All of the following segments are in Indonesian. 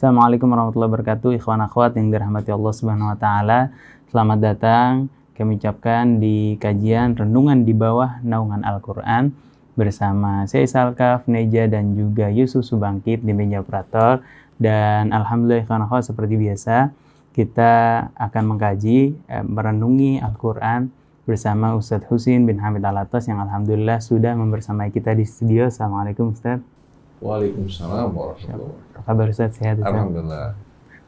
Assalamualaikum warahmatullahi wabarakatuh. Ikhwan akhwat yang dirahmati Allah Subhanahu wa taala. Selamat datang kami ucapkan di kajian renungan di bawah naungan Al-Qur'an bersama saya Salkaf, Neja dan juga Yusuf Subangkit di meja operator dan alhamdulillah ikhwan akhwat seperti biasa kita akan mengkaji eh, merenungi Al-Qur'an bersama Ustadz Husin bin Hamid Alatas yang alhamdulillah sudah membersamai kita di studio. Assalamualaikum Ustadz. Waalaikumsalam warahmatullahi wabarakatuh. Apa kabar Ustaz? Sehat Ustaz? Alhamdulillah.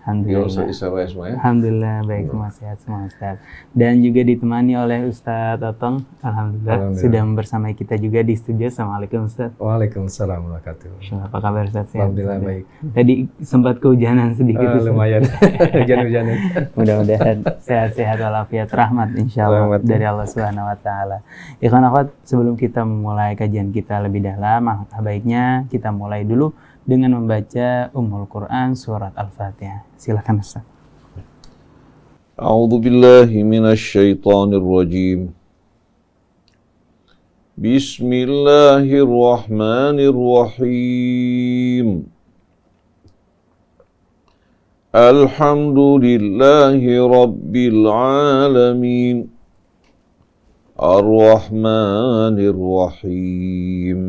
Alhamdulillah. Ya, ya, Alhamdulillah baik semua sehat semua Ustaz. Dan juga ditemani oleh Ustaz Otong. Alhamdulillah, Alhamdulillah. sudah bersama kita juga di studio. Assalamualaikum Ustaz. Waalaikumsalam warahmatullahi Apa kabar Ustaz? Sehat, Alhamdulillah Ustaz. baik. Tadi sempat kehujanan sedikit. Uh, lumayan. Hujan-hujanan. Mudah-mudahan sehat-sehat walafiat rahmat Allah rahmat. dari Allah Subhanahu wa taala. Ikhwan akhwat, sebelum kita memulai kajian kita lebih dalam, baiknya kita mulai dulu dengan membaca Ummul Quran surat Al-Fatihah. Silahkan Ustaz. أعوذ بالله من الشيطان الرجيم بسم الله الرحمن الرحيم الحمد لله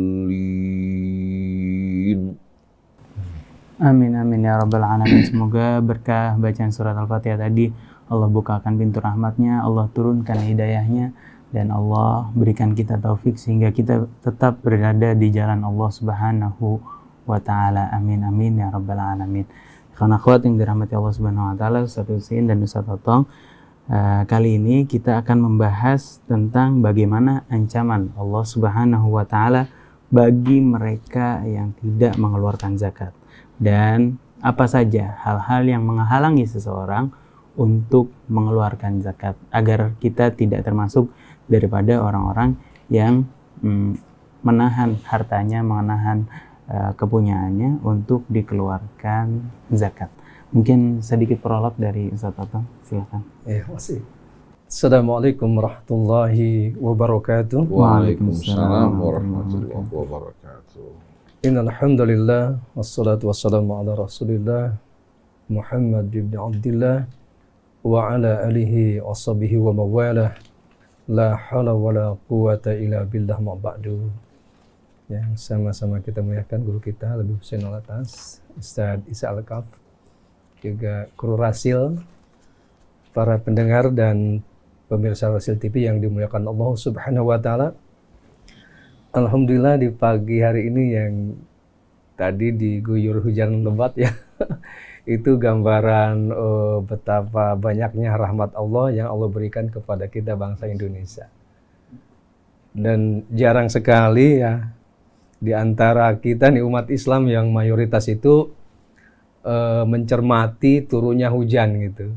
Amin amin ya rabbal alamin. Semoga berkah bacaan surat Al-Fatihah tadi Allah bukakan pintu rahmatnya, Allah turunkan hidayahnya dan Allah berikan kita taufik sehingga kita tetap berada di jalan Allah Subhanahu wa taala. Amin amin ya rabbal alamin. Karena akhwat yang dirahmati Allah Subhanahu wa taala, Ustaz dan Ustaz Totong, uh, eh, kali ini kita akan membahas tentang bagaimana ancaman Allah Subhanahu wa taala bagi mereka yang tidak mengeluarkan zakat dan apa saja hal-hal yang menghalangi seseorang untuk mengeluarkan zakat agar kita tidak termasuk daripada orang-orang yang mm, menahan hartanya, menahan uh, kepunyaannya untuk dikeluarkan zakat. Mungkin sedikit prolog dari Ustaz Tatang, silakan. Eh, masih. Assalamualaikum warahmatullahi wabarakatuh. Waalaikumsalam warahmatullahi wabarakatuh. Innalhamdulillah wassalatu wassalamu ala Rasulillah Muhammad ibn Abdullah wa ala alihi wa wa mawalah la hawla wa la quwata illa billah ma ba'du yang sama-sama kita muliakan guru kita lebih Husain al atas Ustaz Isa al -Kaf, juga kru Rasil para pendengar dan pemirsa Rasil TV yang dimuliakan Allah Subhanahu wa taala Alhamdulillah di pagi hari ini yang tadi diguyur hujan lebat ya. Itu gambaran uh, betapa banyaknya rahmat Allah yang Allah berikan kepada kita bangsa Indonesia. Dan jarang sekali ya di antara kita nih umat Islam yang mayoritas itu uh, mencermati turunnya hujan gitu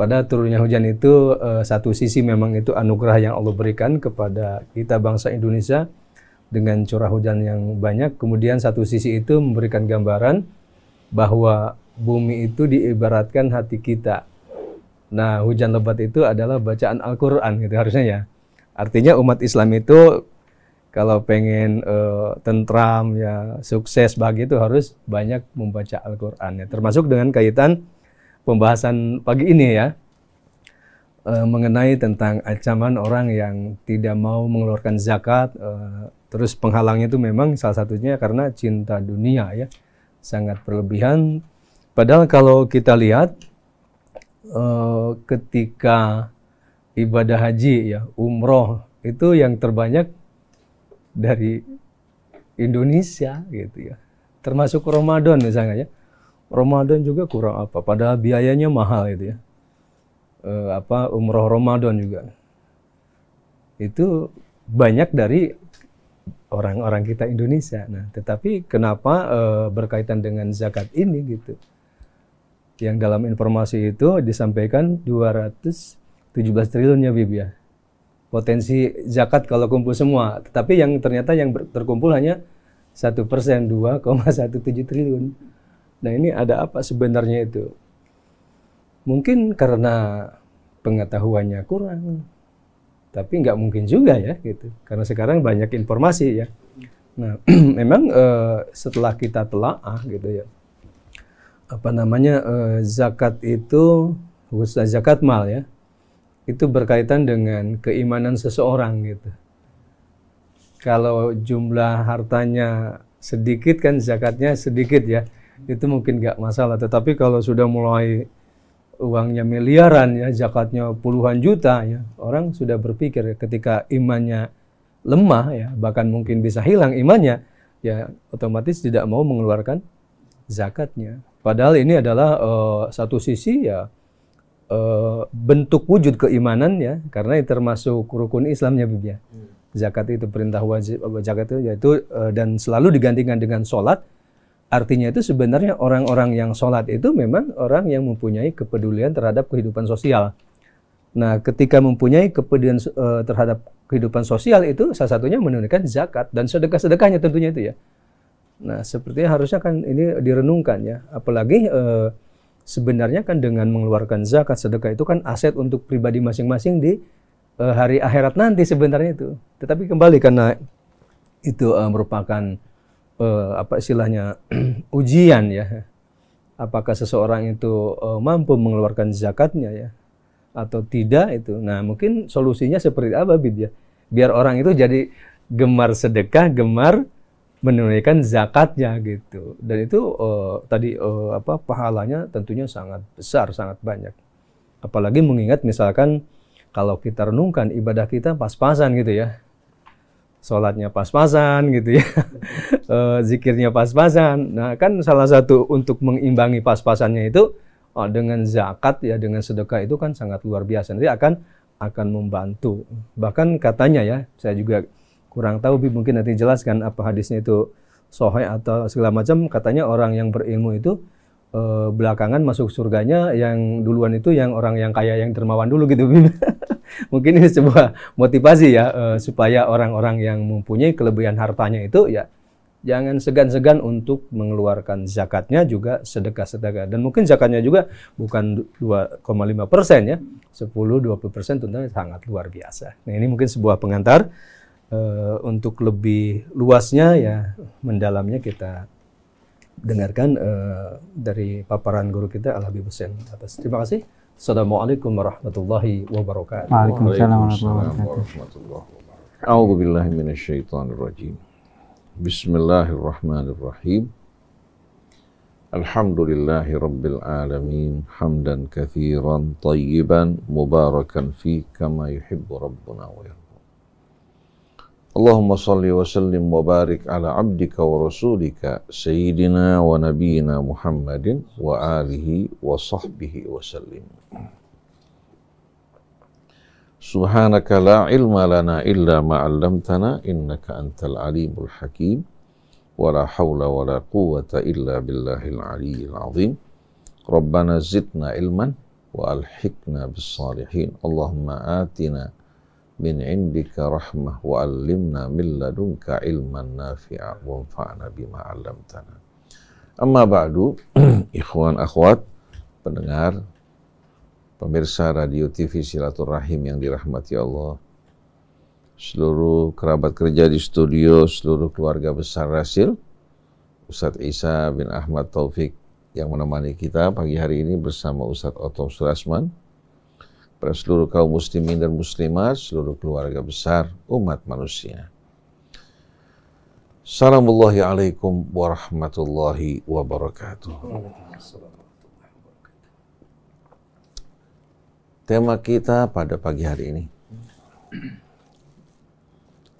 pada turunnya hujan itu uh, satu sisi memang itu anugerah yang Allah berikan kepada kita bangsa Indonesia dengan curah hujan yang banyak. Kemudian satu sisi itu memberikan gambaran bahwa bumi itu diibaratkan hati kita. Nah, hujan lebat itu adalah bacaan Al-Qur'an gitu harusnya ya. Artinya umat Islam itu kalau pengen uh, tentram ya sukses bagi itu harus banyak membaca Al-Qur'an ya. Termasuk dengan kaitan pembahasan pagi ini ya e, mengenai tentang ancaman orang yang tidak mau mengeluarkan zakat e, terus penghalangnya itu memang salah satunya karena cinta dunia ya sangat berlebihan padahal kalau kita lihat e, ketika ibadah haji ya umroh itu yang terbanyak dari Indonesia gitu ya termasuk Ramadan misalnya ya Ramadan juga kurang apa, padahal biayanya mahal itu ya. E, apa umroh Ramadan juga. Itu banyak dari orang-orang kita Indonesia. Nah, tetapi kenapa e, berkaitan dengan zakat ini gitu? Yang dalam informasi itu disampaikan 217 triliun ya ya. Potensi zakat kalau kumpul semua, tetapi yang ternyata yang terkumpul hanya satu persen 2,17 triliun. Nah ini ada apa sebenarnya itu? Mungkin karena pengetahuannya kurang, tapi nggak mungkin juga ya gitu. Karena sekarang banyak informasi ya. Nah memang eh, setelah kita telaah gitu ya, apa namanya eh, zakat itu khususnya zakat mal ya, itu berkaitan dengan keimanan seseorang gitu. Kalau jumlah hartanya sedikit kan zakatnya sedikit ya itu mungkin nggak masalah. Tetapi kalau sudah mulai uangnya miliaran ya, zakatnya puluhan juta ya, orang sudah berpikir ketika imannya lemah ya, bahkan mungkin bisa hilang imannya, ya otomatis tidak mau mengeluarkan zakatnya. Padahal ini adalah uh, satu sisi ya uh, bentuk wujud keimanan ya, karena termasuk rukun Islamnya ya. ya. Hmm. Zakat itu perintah wajib, zakat itu yaitu uh, dan selalu digantikan dengan sholat Artinya itu sebenarnya orang-orang yang sholat itu memang orang yang mempunyai kepedulian terhadap kehidupan sosial. Nah, ketika mempunyai kepedulian uh, terhadap kehidupan sosial itu salah satunya menunaikan zakat dan sedekah-sedekahnya tentunya itu ya. Nah, sepertinya harusnya kan ini direnungkan ya. Apalagi uh, sebenarnya kan dengan mengeluarkan zakat sedekah itu kan aset untuk pribadi masing-masing di uh, hari akhirat nanti sebenarnya itu. Tetapi kembali karena itu merupakan uh, apa istilahnya ujian ya. Apakah seseorang itu uh, mampu mengeluarkan zakatnya ya atau tidak itu. Nah, mungkin solusinya seperti apa Bib ya? Biar orang itu jadi gemar sedekah, gemar menunaikan zakatnya gitu. Dan itu uh, tadi uh, apa pahalanya tentunya sangat besar, sangat banyak. Apalagi mengingat misalkan kalau kita renungkan ibadah kita pas-pasan gitu ya sholatnya pas-pasan gitu ya, e, zikirnya pas-pasan. Nah kan salah satu untuk mengimbangi pas-pasannya itu oh, dengan zakat ya dengan sedekah itu kan sangat luar biasa. Nanti akan akan membantu. Bahkan katanya ya, saya juga kurang tahu, mungkin nanti jelaskan apa hadisnya itu sohe atau segala macam. Katanya orang yang berilmu itu e, belakangan masuk surganya yang duluan itu yang orang yang kaya yang dermawan dulu gitu. mungkin ini sebuah motivasi ya uh, supaya orang-orang yang mempunyai kelebihan hartanya itu ya jangan segan-segan untuk mengeluarkan zakatnya juga sedekah-sedekah dan mungkin zakatnya juga bukan 2,5 persen ya 10-20 persen tentunya sangat luar biasa nah ini mungkin sebuah pengantar uh, untuk lebih luasnya ya mendalamnya kita dengarkan uh, dari paparan guru kita Al Habib Hussein atas terima kasih السلام عليكم ورحمة الله وبركاته وعليكم السلام ورحمة الله وبركاته أعوذ بالله من الشيطان الرجيم بسم الله الرحمن الرحيم الحمد لله رب العالمين حمدا كثيرا طيبا مباركا فيه كما يحب ربنا ويرضى اللهم صل وسلم وبارك على عبدك ورسولك سيدنا ونبينا محمد وآله وصحبه وسلم سبحانك لا علم لنا إلا ما علمتنا إنك أنت العليم الحكيم ولا حول ولا قوة إلا بالله العلي العظيم ربنا زدنا علما وألحقنا بالصالحين اللهم آتنا min indika rahmah wa allimna min ladunka ilman nafi'a wa anfa'na bima 'allamtana. Amma ba'du, ikhwan akhwat, pendengar, pemirsa radio TV Silaturahim yang dirahmati Allah, seluruh kerabat kerja di studio, seluruh keluarga besar Rasil, Ustaz Isa bin Ahmad Taufik yang menemani kita pagi hari ini bersama Ustaz Otto Surasman, pada seluruh kaum muslimin dan muslimat, seluruh keluarga besar, umat manusia. Assalamualaikum warahmatullahi wabarakatuh. Tema kita pada pagi hari ini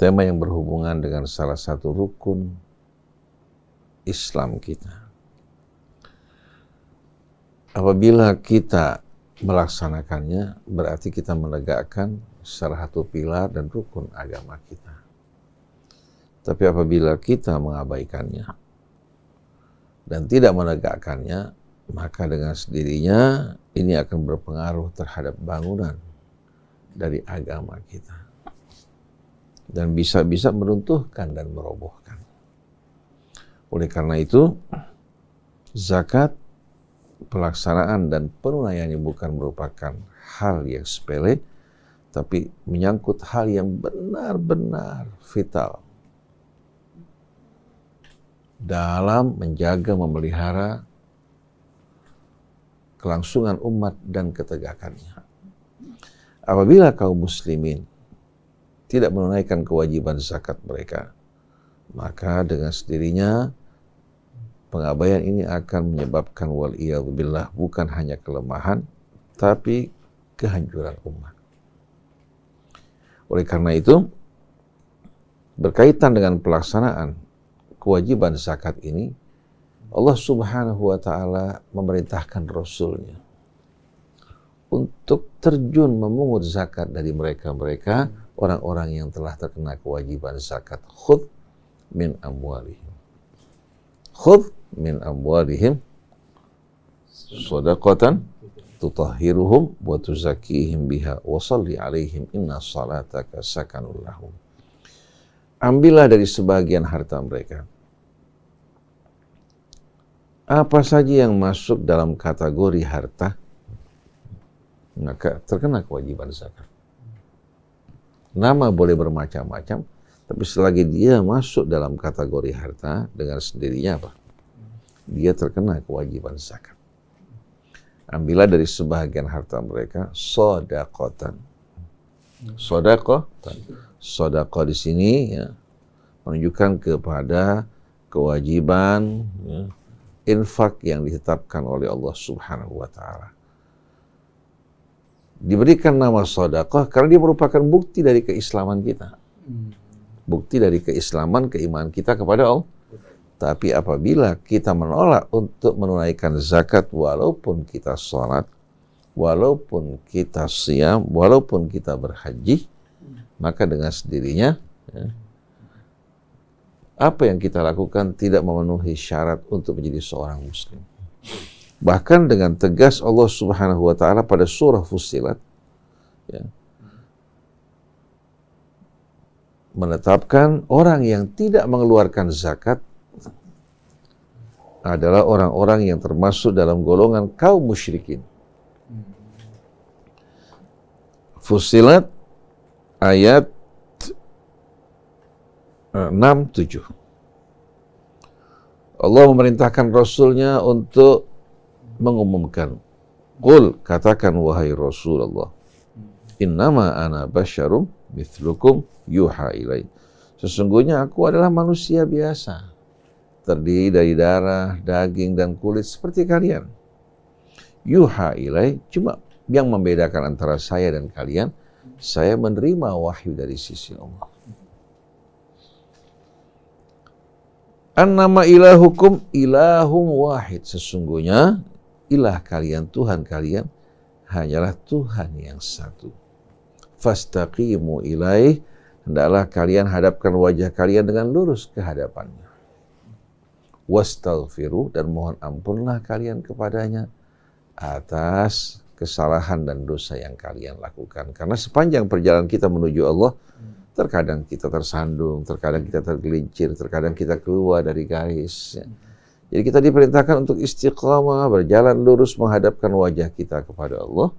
tema yang berhubungan dengan salah satu rukun Islam kita. Apabila kita melaksanakannya berarti kita menegakkan salah satu pilar dan rukun agama kita. Tapi apabila kita mengabaikannya dan tidak menegakkannya, maka dengan sendirinya ini akan berpengaruh terhadap bangunan dari agama kita. Dan bisa-bisa meruntuhkan dan merobohkan. Oleh karena itu, zakat pelaksanaan dan penunaiannya bukan merupakan hal yang sepele, tapi menyangkut hal yang benar-benar vital dalam menjaga, memelihara kelangsungan umat dan ketegakannya. Apabila kaum muslimin tidak menunaikan kewajiban zakat mereka, maka dengan sendirinya Pengabaian ini akan menyebabkan wal billah bukan hanya kelemahan, tapi kehancuran umat. Oleh karena itu, berkaitan dengan pelaksanaan kewajiban zakat ini, Allah Subhanahu wa Ta'ala memerintahkan Rasulnya untuk terjun memungut zakat dari mereka-mereka orang-orang yang telah terkena kewajiban zakat khud min amwalihim khudh min amwalihim sadaqatan tutahhiruhum wa tuzakihim biha wa salli alaihim inna salataka sakanul lahum. Ambillah dari sebagian harta mereka. Apa saja yang masuk dalam kategori harta, maka terkena kewajiban zakat. Nama boleh bermacam-macam, tapi selagi dia masuk dalam kategori harta dengan sendirinya apa? Dia terkena kewajiban zakat. Ambillah dari sebahagian harta mereka sodakotan. Sodako, sodako di sini ya, menunjukkan kepada kewajiban ya, infak yang ditetapkan oleh Allah Subhanahu wa taala. Diberikan nama sodako karena dia merupakan bukti dari keislaman kita. Hmm bukti dari keislaman, keimanan kita kepada Allah. Tapi apabila kita menolak untuk menunaikan zakat walaupun kita sholat, walaupun kita siam, walaupun kita berhaji, maka dengan sendirinya ya, apa yang kita lakukan tidak memenuhi syarat untuk menjadi seorang muslim. Bahkan dengan tegas Allah Subhanahu wa taala pada surah Fussilat ya, menetapkan orang yang tidak mengeluarkan zakat adalah orang-orang yang termasuk dalam golongan kaum musyrikin. Fusilat ayat 6-7. Eh, Allah memerintahkan Rasulnya untuk mengumumkan. Qul katakan wahai Rasulullah. Innama ana basyarum mithlukum yuha ilai. Sesungguhnya aku adalah manusia biasa, terdiri dari darah, daging, dan kulit seperti kalian. Yuha ilai, cuma yang membedakan antara saya dan kalian, saya menerima wahyu dari sisi Allah. An-nama ilah hukum ilahum wahid. Sesungguhnya ilah kalian, Tuhan kalian, hanyalah Tuhan yang satu fastaqimu ilaih hendaklah kalian hadapkan wajah kalian dengan lurus ke hadapannya wastaghfiru dan mohon ampunlah kalian kepadanya atas kesalahan dan dosa yang kalian lakukan karena sepanjang perjalanan kita menuju Allah terkadang kita tersandung terkadang kita tergelincir terkadang kita keluar dari garis ya. Jadi kita diperintahkan untuk istiqamah, berjalan lurus menghadapkan wajah kita kepada Allah.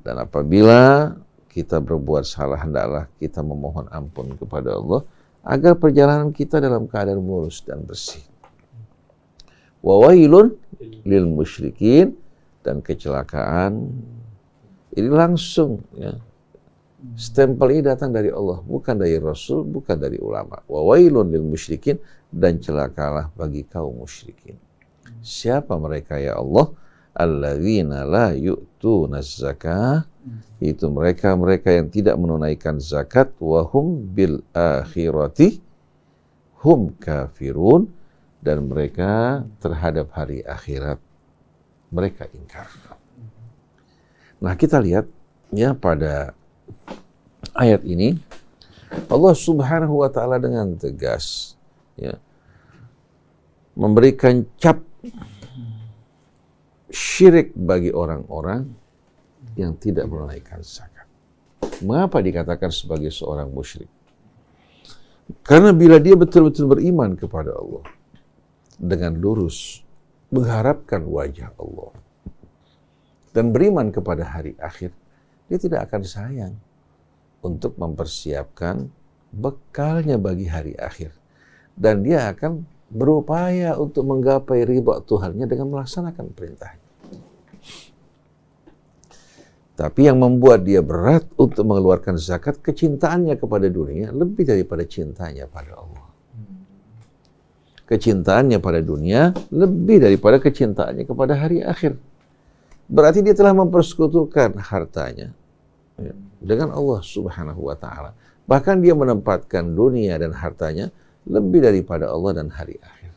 Dan apabila kita berbuat salah, hendaklah kita memohon ampun kepada Allah agar perjalanan kita dalam keadaan mulus dan bersih. Wa wailun lil musyrikin dan kecelakaan ini langsung ya. Stempel ini datang dari Allah, bukan dari Rasul, bukan dari ulama. Wa wailun lil musyrikin dan celakalah bagi kaum musyrikin. Siapa mereka ya Allah? Alladzina la yu'tuna zakah Hmm. Itu mereka-mereka yang tidak menunaikan zakat wahum bil akhirati hum kafirun dan mereka terhadap hari akhirat mereka ingkar. Nah, kita lihat ya pada ayat ini Allah Subhanahu wa taala dengan tegas ya memberikan cap hmm. syirik bagi orang-orang yang tidak menunaikan zakat. Mengapa dikatakan sebagai seorang musyrik? Karena bila dia betul-betul beriman kepada Allah dengan lurus, mengharapkan wajah Allah dan beriman kepada hari akhir, dia tidak akan sayang untuk mempersiapkan bekalnya bagi hari akhir. Dan dia akan berupaya untuk menggapai riba Tuhannya dengan melaksanakan perintahnya. Tapi yang membuat dia berat untuk mengeluarkan zakat, kecintaannya kepada dunia lebih daripada cintanya pada Allah. Kecintaannya pada dunia lebih daripada kecintaannya kepada hari akhir. Berarti dia telah mempersekutukan hartanya ya, dengan Allah Subhanahu wa Ta'ala. Bahkan dia menempatkan dunia dan hartanya lebih daripada Allah dan hari akhir.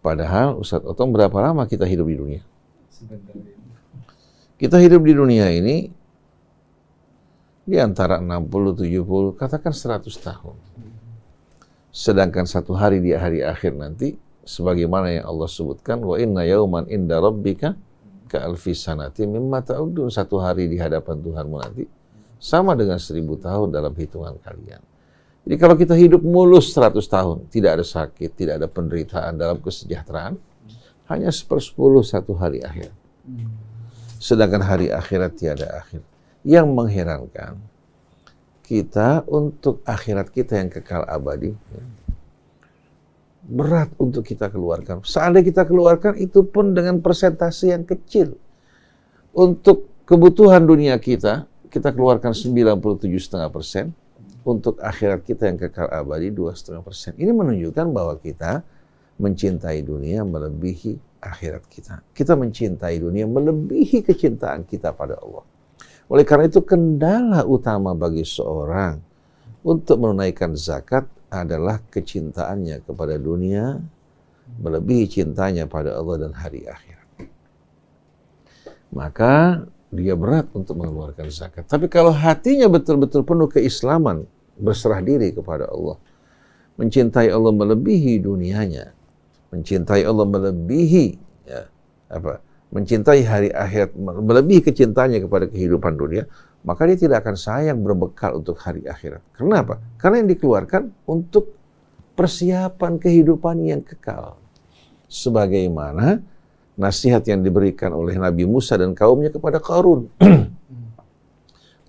Padahal Ustadz Otong berapa lama kita hidup di dunia? Sebentar. Ya. Kita hidup di dunia ini di antara 60, 70, katakan 100 tahun. Sedangkan satu hari di hari akhir nanti, sebagaimana yang Allah sebutkan, wa inna yauman inda rabbika ka alfi sanati mimma ta'udun. Satu hari di hadapan Tuhanmu nanti, sama dengan seribu tahun dalam hitungan kalian. Jadi kalau kita hidup mulus 100 tahun, tidak ada sakit, tidak ada penderitaan dalam kesejahteraan, hanya sepersepuluh satu hari akhir. Hmm sedangkan hari akhirat tiada akhir. Yang mengherankan, kita untuk akhirat kita yang kekal abadi, ya, berat untuk kita keluarkan. Seandainya kita keluarkan, itu pun dengan persentase yang kecil. Untuk kebutuhan dunia kita, kita keluarkan 97,5 persen. Untuk akhirat kita yang kekal abadi, 2,5 persen. Ini menunjukkan bahwa kita mencintai dunia melebihi akhirat kita. Kita mencintai dunia melebihi kecintaan kita pada Allah. Oleh karena itu kendala utama bagi seorang untuk menunaikan zakat adalah kecintaannya kepada dunia melebihi cintanya pada Allah dan hari akhirat. Maka dia berat untuk mengeluarkan zakat. Tapi kalau hatinya betul-betul penuh keislaman, berserah diri kepada Allah, mencintai Allah melebihi dunianya, mencintai Allah melebihi ya, apa mencintai hari akhirat melebihi kecintanya kepada kehidupan dunia maka dia tidak akan sayang berbekal untuk hari akhirat kenapa karena yang dikeluarkan untuk persiapan kehidupan yang kekal sebagaimana nasihat yang diberikan oleh Nabi Musa dan kaumnya kepada Qarun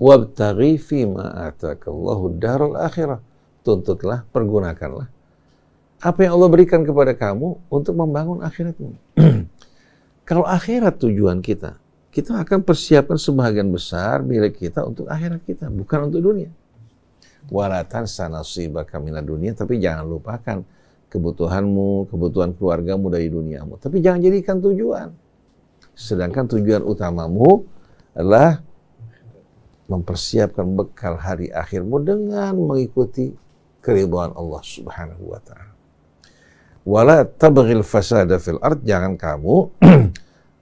wabtaghi fi ma Allahu darul akhirah tuntutlah pergunakanlah apa yang Allah berikan kepada kamu untuk membangun akhiratmu. Kalau akhirat tujuan kita, kita akan persiapkan sebagian besar milik kita untuk akhirat kita, bukan untuk dunia. Walatan sanasiba kamina dunia, tapi jangan lupakan kebutuhanmu, kebutuhan keluargamu dari duniamu. Tapi jangan jadikan tujuan. Sedangkan tujuan utamamu adalah mempersiapkan bekal hari akhirmu dengan mengikuti keribuan Allah Subhanahu wa taala wala tabghil fasada fil ard jangan kamu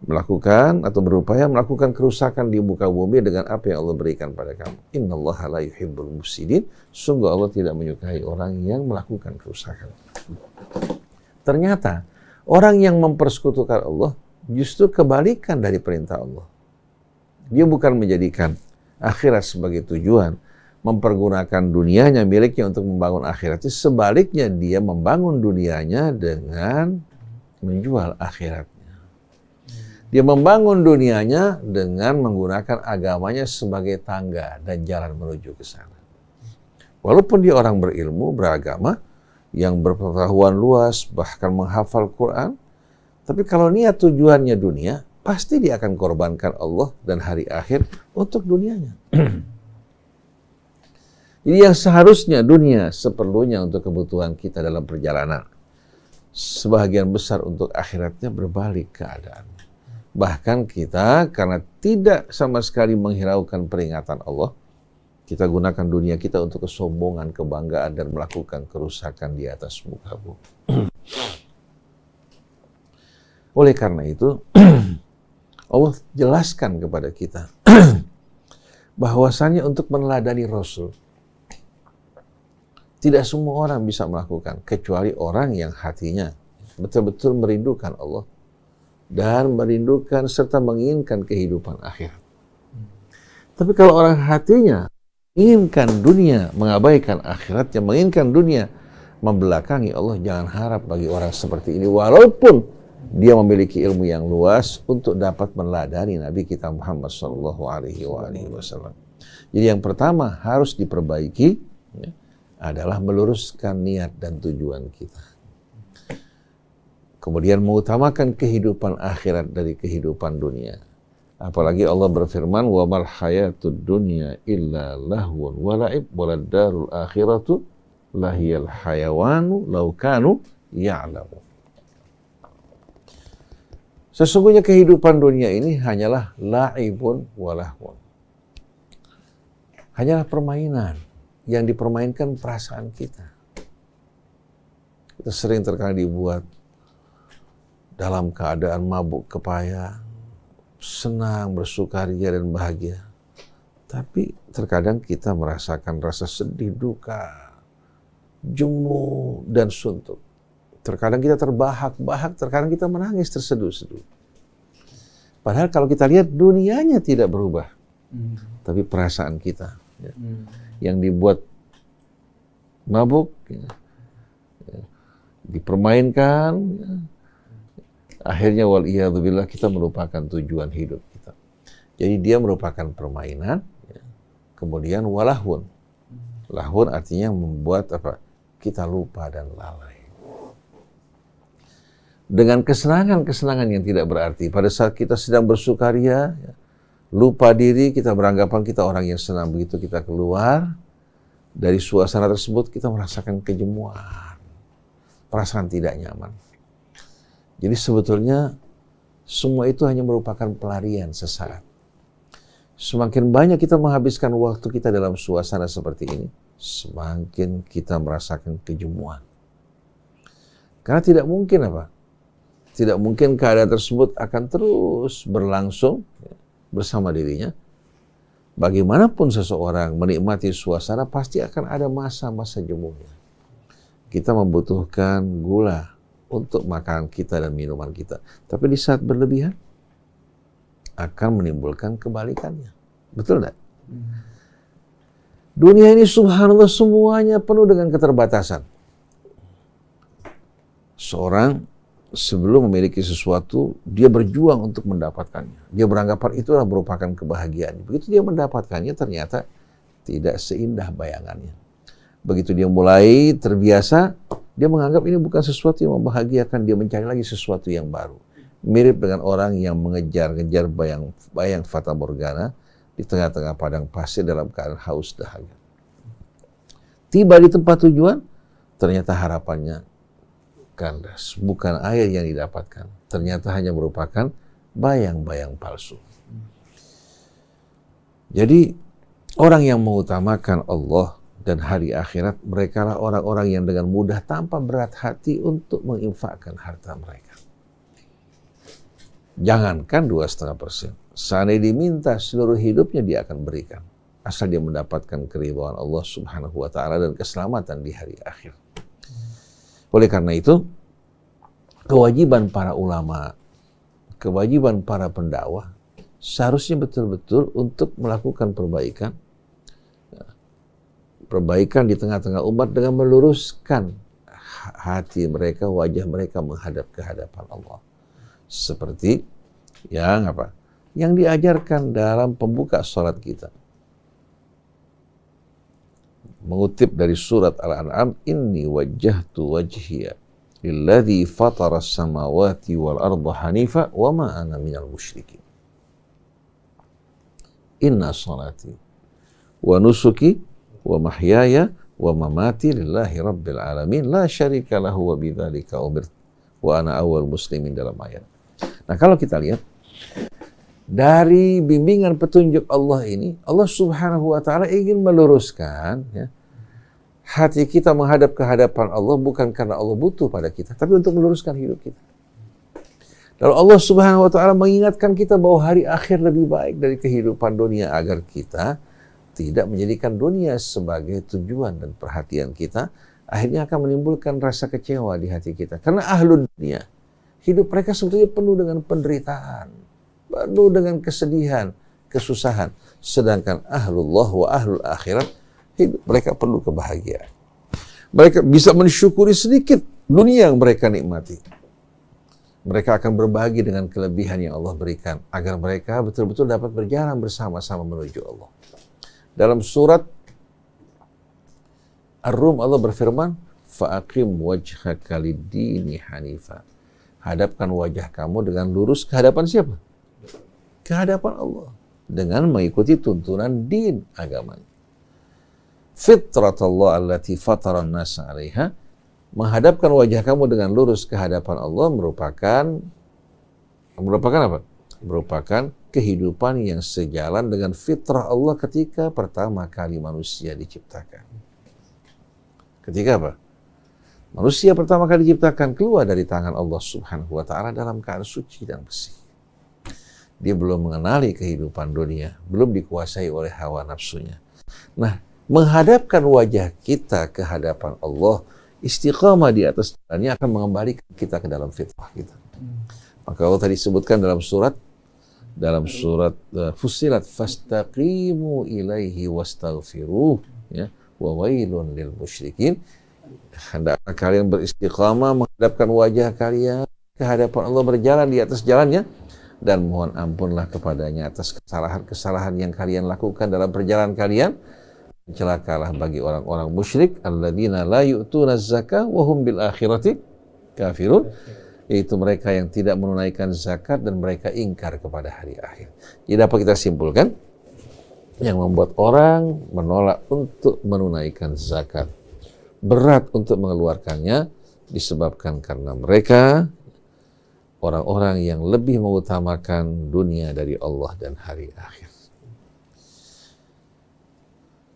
melakukan atau berupaya melakukan kerusakan di muka bumi dengan apa yang Allah berikan pada kamu. Innallaha la yuhibbul musidin. Sungguh Allah tidak menyukai orang yang melakukan kerusakan. Ternyata orang yang mempersekutukan Allah justru kebalikan dari perintah Allah. Dia bukan menjadikan akhirat sebagai tujuan, mempergunakan dunianya miliknya untuk membangun akhirat. Sebaliknya dia membangun dunianya dengan menjual akhiratnya. Dia membangun dunianya dengan menggunakan agamanya sebagai tangga dan jalan menuju ke sana. Walaupun dia orang berilmu, beragama, yang berpengetahuan luas, bahkan menghafal Quran, tapi kalau niat tujuannya dunia, pasti dia akan korbankan Allah dan hari akhir untuk dunianya. Jadi yang seharusnya dunia seperlunya untuk kebutuhan kita dalam perjalanan. sebagian besar untuk akhiratnya berbalik keadaan. Bahkan kita karena tidak sama sekali menghiraukan peringatan Allah, kita gunakan dunia kita untuk kesombongan, kebanggaan, dan melakukan kerusakan di atas muka bumi. Oleh karena itu, Allah jelaskan kepada kita bahwasannya untuk meneladani Rasul, tidak semua orang bisa melakukan, kecuali orang yang hatinya betul-betul merindukan Allah dan merindukan serta menginginkan kehidupan akhir. Tapi kalau orang hatinya inginkan dunia, mengabaikan akhirat, yang menginginkan dunia, membelakangi Allah, jangan harap bagi orang seperti ini. Walaupun dia memiliki ilmu yang luas untuk dapat meladari Nabi kita Muhammad Shallallahu Alaihi Wasallam. Jadi yang pertama harus diperbaiki ya, adalah meluruskan niat dan tujuan kita. Kemudian mengutamakan kehidupan akhirat dari kehidupan dunia. Apalagi Allah berfirman, "Wa mal dunya illa lahwun wa la'ib wa akhiratu lahiyal hayawanu law kanu ya'lamu." Sesungguhnya kehidupan dunia ini hanyalah la'ibun wa lahwun. Hanyalah permainan yang dipermainkan perasaan kita. Kita sering terkadang dibuat dalam keadaan mabuk kepaya, senang, bersukaria dan bahagia. Tapi terkadang kita merasakan rasa sedih, duka, jemu dan suntuk. Terkadang kita terbahak-bahak, terkadang kita menangis terseduh-seduh. Padahal kalau kita lihat dunianya tidak berubah, hmm. tapi perasaan kita. Ya. Hmm yang dibuat mabuk, ya. ya, dipermainkan, ya. akhirnya wal iyadzubillah kita melupakan tujuan hidup kita. Jadi dia merupakan permainan, ya. kemudian walahun. Lahun artinya membuat apa? Kita lupa dan lalai dengan kesenangan-kesenangan yang tidak berarti. Pada saat kita sedang bersukaria, ya, lupa diri, kita beranggapan kita orang yang senang. Begitu kita keluar dari suasana tersebut, kita merasakan kejemuan, perasaan tidak nyaman. Jadi sebetulnya semua itu hanya merupakan pelarian sesaat. Semakin banyak kita menghabiskan waktu kita dalam suasana seperti ini, semakin kita merasakan kejemuan. Karena tidak mungkin apa? Tidak mungkin keadaan tersebut akan terus berlangsung ya, bersama dirinya, bagaimanapun seseorang menikmati suasana pasti akan ada masa-masa jemuhnya. Kita membutuhkan gula untuk makanan kita dan minuman kita. Tapi di saat berlebihan akan menimbulkan kebalikannya. Betul tidak? Dunia ini subhanallah semuanya penuh dengan keterbatasan. Seorang sebelum memiliki sesuatu, dia berjuang untuk mendapatkannya. Dia beranggapan itulah merupakan kebahagiaan. Begitu dia mendapatkannya, ternyata tidak seindah bayangannya. Begitu dia mulai terbiasa, dia menganggap ini bukan sesuatu yang membahagiakan. Dia mencari lagi sesuatu yang baru. Mirip dengan orang yang mengejar-ngejar bayang-bayang Fata Morgana di tengah-tengah padang pasir dalam keadaan haus dahaga. Tiba di tempat tujuan, ternyata harapannya didapatkan, bukan air yang didapatkan. Ternyata hanya merupakan bayang-bayang palsu. Jadi orang yang mengutamakan Allah dan hari akhirat, mereka merekalah orang-orang yang dengan mudah tanpa berat hati untuk menginfakkan harta mereka. Jangankan dua setengah persen. Seandainya diminta seluruh hidupnya dia akan berikan. Asal dia mendapatkan keribuan Allah subhanahu wa ta'ala dan keselamatan di hari akhir. Oleh karena itu, kewajiban para ulama, kewajiban para pendakwah seharusnya betul-betul untuk melakukan perbaikan ya, perbaikan di tengah-tengah umat dengan meluruskan hati mereka, wajah mereka menghadap ke hadapan Allah. Seperti yang apa? Yang diajarkan dalam pembuka sholat kita mengutip dari surat Al-An'am, "Inni wajjahtu wajhiya lilladzi fatara samawati wal arda hanifa wa ma ana minal musyrikin." Inna salati wa nusuki wa mahyaya wa mamati lillahi rabbil alamin la syarika lahu wa bidzalika umirt wa ana awal muslimin dalam ayat. Nah, kalau kita lihat dari bimbingan petunjuk Allah ini, Allah Subhanahu wa taala ingin meluruskan ya, hati kita menghadap ke hadapan Allah bukan karena Allah butuh pada kita, tapi untuk meluruskan hidup kita. Lalu Allah Subhanahu wa taala mengingatkan kita bahwa hari akhir lebih baik dari kehidupan dunia agar kita tidak menjadikan dunia sebagai tujuan dan perhatian kita, akhirnya akan menimbulkan rasa kecewa di hati kita. Karena ahlul dunia, hidup mereka sebetulnya penuh dengan penderitaan penuh dengan kesedihan, kesusahan. Sedangkan ahlullah wa ahlul akhirat, hidup mereka perlu kebahagiaan. Mereka bisa mensyukuri sedikit dunia yang mereka nikmati. Mereka akan berbagi dengan kelebihan yang Allah berikan agar mereka betul-betul dapat berjalan bersama-sama menuju Allah. Dalam surat Ar-Rum Allah berfirman, "Fa'aqim wajhaka lid-dini hanifa." Hadapkan wajah kamu dengan lurus ke hadapan siapa? ke hadapan Allah dengan mengikuti tuntunan din agamanya. Allah allati fataran nas menghadapkan wajah kamu dengan lurus ke hadapan Allah merupakan merupakan apa? Merupakan kehidupan yang sejalan dengan fitrah Allah ketika pertama kali manusia diciptakan. Ketika apa? Manusia pertama kali diciptakan keluar dari tangan Allah Subhanahu wa taala dalam keadaan suci dan bersih dia belum mengenali kehidupan dunia, belum dikuasai oleh hawa nafsunya. Nah, menghadapkan wajah kita ke hadapan Allah, istiqamah di atas jalannya akan mengembalikan kita ke dalam fitrah kita. Maka Allah tadi sebutkan dalam surat dalam surat uh, eh, Fusilat fastaqimu ilaihi wastaghfiruh ya wa wailun lil musyrikin hendaklah kalian beristiqamah menghadapkan wajah kalian ke hadapan Allah berjalan di atas jalannya dan mohon ampunlah kepadanya atas kesalahan-kesalahan yang kalian lakukan dalam perjalanan kalian celakalah bagi orang-orang musyrik alladzina la yu'tuna zakah wa hum bil akhirati kafirun yaitu mereka yang tidak menunaikan zakat dan mereka ingkar kepada hari akhir. Jadi dapat kita simpulkan yang membuat orang menolak untuk menunaikan zakat berat untuk mengeluarkannya disebabkan karena mereka orang-orang yang lebih mengutamakan dunia dari Allah dan hari akhir.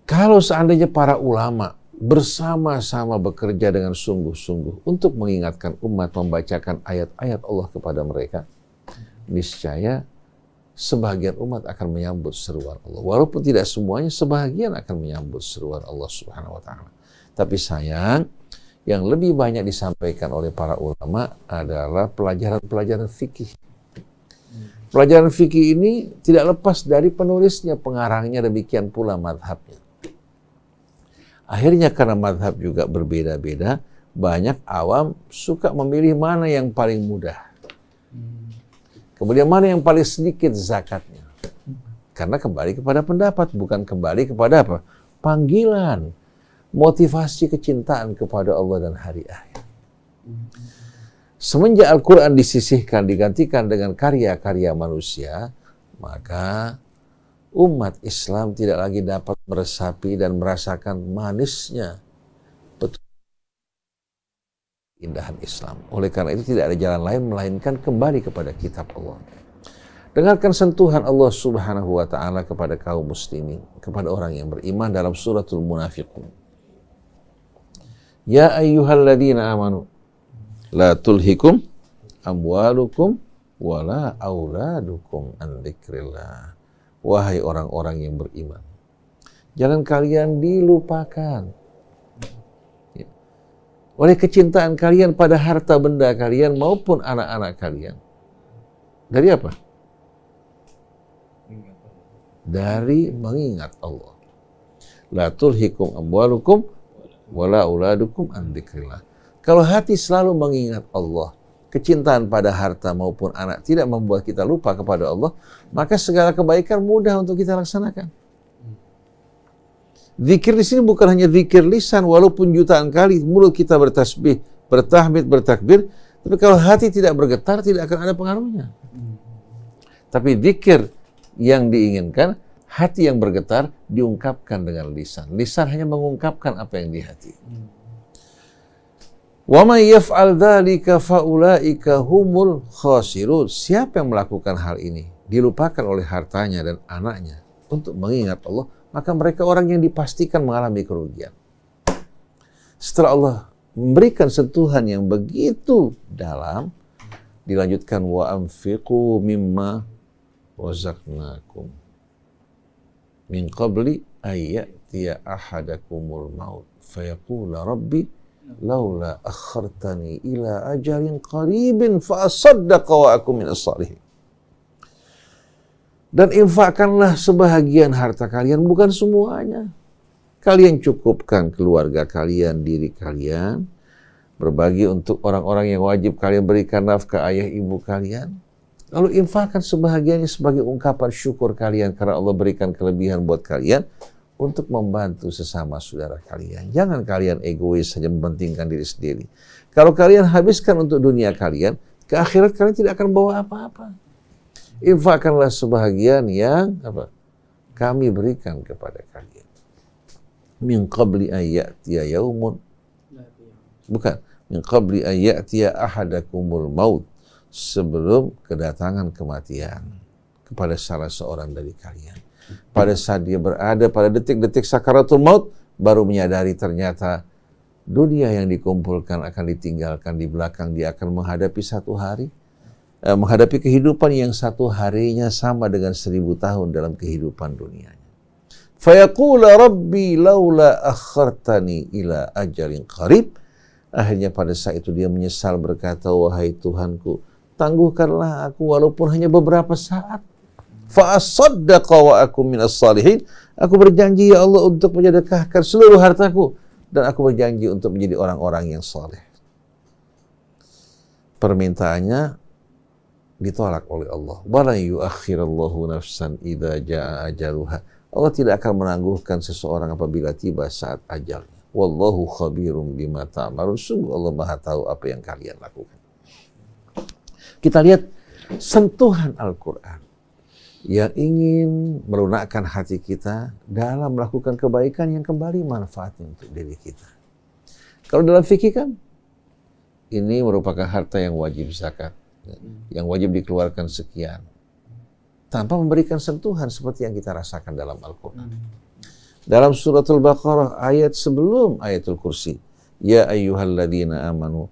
Kalau seandainya para ulama bersama-sama bekerja dengan sungguh-sungguh untuk mengingatkan umat membacakan ayat-ayat Allah kepada mereka, niscaya sebagian umat akan menyambut seruan Allah. Walaupun tidak semuanya, sebagian akan menyambut seruan Allah Subhanahu wa taala. Tapi sayang, yang lebih banyak disampaikan oleh para ulama adalah pelajaran-pelajaran fikih. Hmm. Pelajaran fikih ini tidak lepas dari penulisnya, pengarangnya, demikian pula madhabnya. Akhirnya karena madhab juga berbeda-beda, banyak awam suka memilih mana yang paling mudah. Hmm. Kemudian mana yang paling sedikit zakatnya. Hmm. Karena kembali kepada pendapat, bukan kembali kepada apa? Panggilan motivasi kecintaan kepada Allah dan hari akhir. Semenjak Al-Quran disisihkan, digantikan dengan karya-karya manusia, maka umat Islam tidak lagi dapat meresapi dan merasakan manisnya keindahan Islam. Oleh karena itu tidak ada jalan lain melainkan kembali kepada kitab Allah. Dengarkan sentuhan Allah Subhanahu wa taala kepada kaum muslimin, kepada orang yang beriman dalam suratul Munafiqun. Ya ayyuhalladzina amanu la tulhikum amwalukum wala auladukum an dzikrillah. Wahai orang-orang yang beriman. Jangan kalian dilupakan. Ya. Oleh kecintaan kalian pada harta benda kalian maupun anak-anak kalian. Dari apa? Dari mengingat Allah. La tulhikum amwalukum wala uladukum an Kalau hati selalu mengingat Allah, kecintaan pada harta maupun anak tidak membuat kita lupa kepada Allah, maka segala kebaikan mudah untuk kita laksanakan. Zikir di sini bukan hanya zikir lisan, walaupun jutaan kali mulut kita bertasbih, bertahmid, bertakbir, tapi kalau hati tidak bergetar, tidak akan ada pengaruhnya. Hmm. Tapi zikir yang diinginkan hati yang bergetar diungkapkan dengan lisan. Lisan hanya mengungkapkan apa yang di hati. Wa may yaf'al dzalika faulaika humul khasirun. Siapa yang melakukan hal ini dilupakan oleh hartanya dan anaknya untuk mengingat Allah, maka mereka orang yang dipastikan mengalami kerugian. Setelah Allah memberikan sentuhan yang begitu dalam, dilanjutkan wa anfiqu mimma wazaknakum min qabli ayyatiya ahadakumul maut fayaqula rabbi laula akhartani ila ajalin qaribin fa asaddaqa wa aku min salihin dan infakkanlah sebahagian harta kalian bukan semuanya kalian cukupkan keluarga kalian diri kalian berbagi untuk orang-orang yang wajib kalian berikan nafkah ayah ibu kalian Lalu infakkan sebahagiannya sebagai ungkapan syukur kalian karena Allah berikan kelebihan buat kalian untuk membantu sesama saudara kalian. Jangan kalian egois hanya mementingkan diri sendiri. Kalau kalian habiskan untuk dunia kalian, ke akhirat kalian tidak akan bawa apa-apa. Infakkanlah sebahagian yang apa? Kami berikan kepada kalian. Min qabli ya yaumun. Bukan. Min qabli ayatia ahadakumul maut sebelum kedatangan kematian kepada salah seorang dari kalian. Pada saat dia berada pada detik-detik sakaratul maut, baru menyadari ternyata dunia yang dikumpulkan akan ditinggalkan di belakang. Dia akan menghadapi satu hari, eh, menghadapi kehidupan yang satu harinya sama dengan seribu tahun dalam kehidupan dunianya. Fayaqula Rabbi laula akhartani ila ajalin qarib. Akhirnya pada saat itu dia menyesal berkata, wahai Tuhanku, tangguhkanlah aku walaupun hanya beberapa saat. Fa'asaddaqa wa aku minas salihin. Aku berjanji ya Allah untuk menyedekahkan seluruh hartaku. Dan aku berjanji untuk menjadi orang-orang yang saleh. Permintaannya ditolak oleh Allah. Wala yuakhirallahu nafsan idha jaa ajaluha. Allah tidak akan menangguhkan seseorang apabila tiba saat ajalnya. Wallahu khabirum bima ta'malun. Sungguh Allah Maha tahu apa yang kalian lakukan. Kita lihat sentuhan Al-Quran yang ingin melunakkan hati kita dalam melakukan kebaikan yang kembali manfaatnya untuk diri kita. Kalau dalam fikih kan, ini merupakan harta yang wajib zakat, yang wajib dikeluarkan sekian, tanpa memberikan sentuhan seperti yang kita rasakan dalam Al-Quran. Dalam suratul Baqarah ayat sebelum ayatul kursi, Ya ayyuhalladina amanu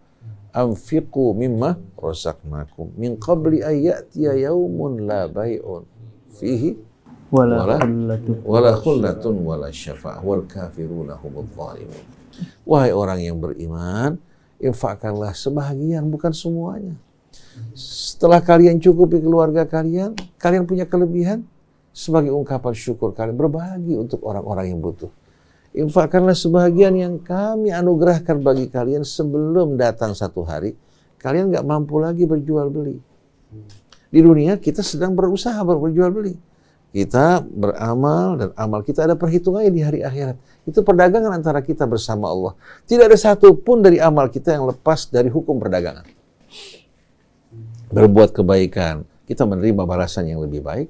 anfiqu mimma razaqnakum min qabli an ya'tiya yawmun la bai'un fihi wala wala khullatun wala syafa'ah wal kafiruna humudz dhalimun wahai orang yang beriman infakkanlah sebahagian bukan semuanya setelah kalian cukupi keluarga kalian kalian punya kelebihan sebagai ungkapan syukur kalian berbagi untuk orang-orang yang butuh infakkanlah sebahagian yang kami anugerahkan bagi kalian sebelum datang satu hari. Kalian nggak mampu lagi berjual beli. Di dunia kita sedang berusaha berjual beli. Kita beramal dan amal kita ada perhitungannya di hari akhirat. Itu perdagangan antara kita bersama Allah. Tidak ada satupun dari amal kita yang lepas dari hukum perdagangan. Berbuat kebaikan, kita menerima balasan yang lebih baik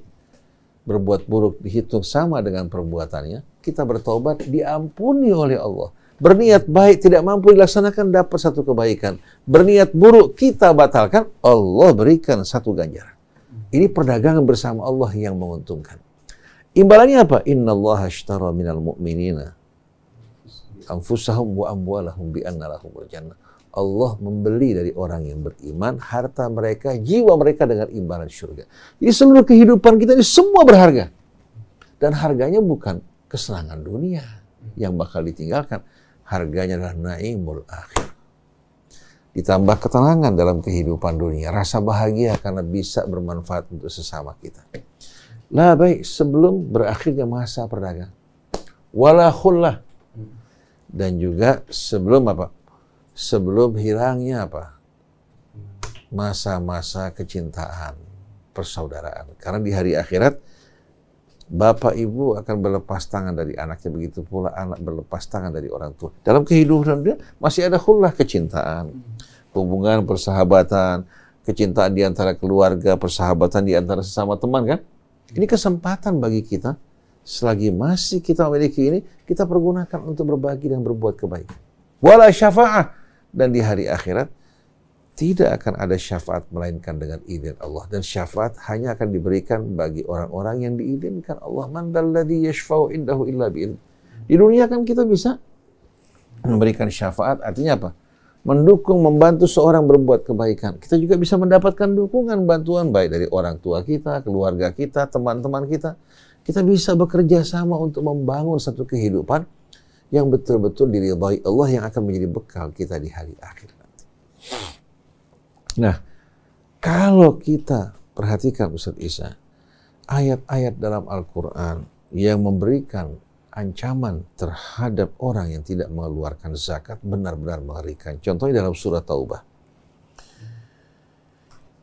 berbuat buruk dihitung sama dengan perbuatannya, kita bertobat diampuni oleh Allah. Berniat baik tidak mampu dilaksanakan dapat satu kebaikan. Berniat buruk kita batalkan, Allah berikan satu ganjaran. Ini perdagangan bersama Allah yang menguntungkan. Imbalannya apa? Inna Allah ashtara minal mu'minina anfusahum wa amwalahum bi lahumul Allah membeli dari orang yang beriman harta mereka, jiwa mereka dengan imbalan surga. Jadi seluruh kehidupan kita ini semua berharga. Dan harganya bukan kesenangan dunia yang bakal ditinggalkan. Harganya adalah naimul akhir. Ditambah ketenangan dalam kehidupan dunia. Rasa bahagia karena bisa bermanfaat untuk sesama kita. Nah baik, sebelum berakhirnya masa perdagangan. Wala khullah. Dan juga sebelum apa? sebelum hilangnya apa? Masa-masa kecintaan, persaudaraan. Karena di hari akhirat, Bapak Ibu akan berlepas tangan dari anaknya, begitu pula anak berlepas tangan dari orang tua. Dalam kehidupan dia masih ada khullah kecintaan, hubungan persahabatan, kecintaan di antara keluarga, persahabatan di antara sesama teman kan? Ini kesempatan bagi kita selagi masih kita memiliki ini, kita pergunakan untuk berbagi dan berbuat kebaikan. Wala syafa'ah dan di hari akhirat tidak akan ada syafaat melainkan dengan izin Allah dan syafaat hanya akan diberikan bagi orang-orang yang diizinkan Allah man dalladhi yashfa'u indahu illa bi'in di dunia kan kita bisa memberikan syafaat artinya apa mendukung membantu seorang berbuat kebaikan kita juga bisa mendapatkan dukungan bantuan baik dari orang tua kita keluarga kita teman-teman kita kita bisa bekerja sama untuk membangun satu kehidupan yang betul-betul diridhai Allah yang akan menjadi bekal kita di hari akhir nanti. Nah, kalau kita perhatikan Ustaz Isa, ayat-ayat dalam Al-Quran yang memberikan ancaman terhadap orang yang tidak mengeluarkan zakat benar-benar mengerikan. Contohnya dalam surat Taubah.